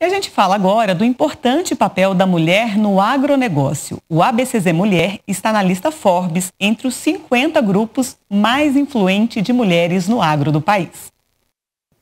E a gente fala agora do importante papel da mulher no agronegócio. O ABCZ Mulher está na lista Forbes entre os 50 grupos mais influentes de mulheres no agro do país.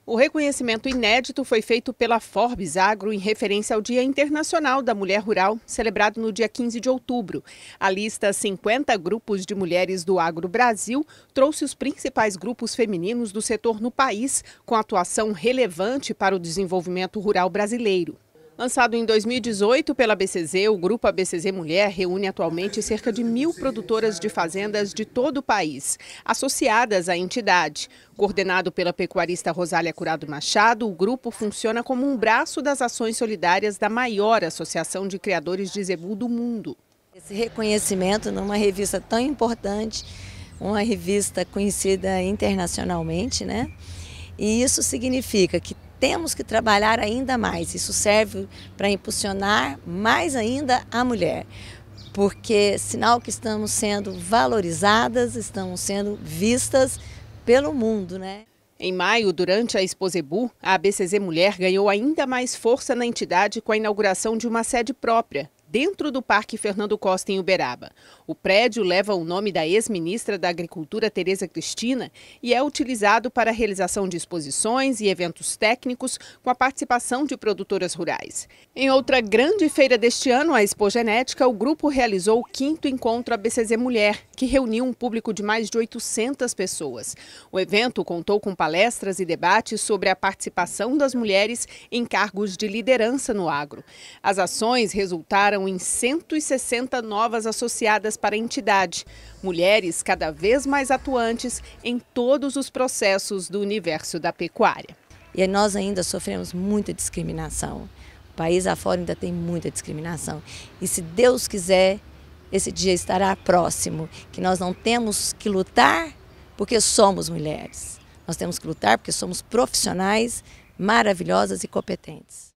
O reconhecimento inédito foi feito pela Forbes Agro em referência ao Dia Internacional da Mulher Rural, celebrado no dia 15 de outubro. A lista 50 grupos de mulheres do agro Brasil trouxe os principais grupos femininos do setor no país, com atuação relevante para o desenvolvimento rural brasileiro. Lançado em 2018 pela BCZ, o Grupo ABCZ Mulher reúne atualmente cerca de mil produtoras de fazendas de todo o país, associadas à entidade. Coordenado pela pecuarista Rosália Curado Machado, o grupo funciona como um braço das ações solidárias da maior associação de criadores de zebu do mundo. Esse reconhecimento numa revista tão importante, uma revista conhecida internacionalmente, né? E isso significa que temos que trabalhar ainda mais. Isso serve para impulsionar mais ainda a mulher, porque sinal que estamos sendo valorizadas, estamos sendo vistas pelo mundo, né? Em maio, durante a Exposebu, a ABCZ Mulher ganhou ainda mais força na entidade com a inauguração de uma sede própria, dentro do Parque Fernando Costa, em Uberaba. O prédio leva o nome da ex-ministra da Agricultura, Tereza Cristina, e é utilizado para a realização de exposições e eventos técnicos com a participação de produtoras rurais. Em outra grande feira deste ano, a Expo Genética, o grupo realizou o quinto encontro ABCZ Mulher, que reuniu um público de mais de 800 pessoas. O evento contou com palestras e debates sobre a participação das mulheres em cargos de liderança no agro. As ações resultaram em 160 novas associadas para a entidade, mulheres cada vez mais atuantes em todos os processos do universo da pecuária. E nós ainda sofremos muita discriminação. O país afora ainda tem muita discriminação. E se Deus quiser, esse dia estará próximo, que nós não temos que lutar porque somos mulheres. Nós temos que lutar porque somos profissionais maravilhosas e competentes.